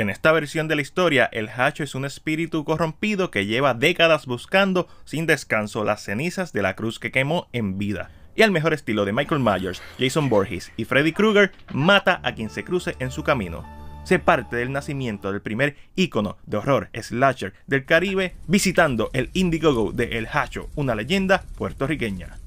En esta versión de la historia, el Hacho es un espíritu corrompido que lleva décadas buscando sin descanso las cenizas de la cruz que quemó en vida. Y al mejor estilo de Michael Myers, Jason Borges y Freddy Krueger, mata a quien se cruce en su camino. Se parte del nacimiento del primer ícono de horror slasher del Caribe visitando el go de El Hacho, una leyenda puertorriqueña.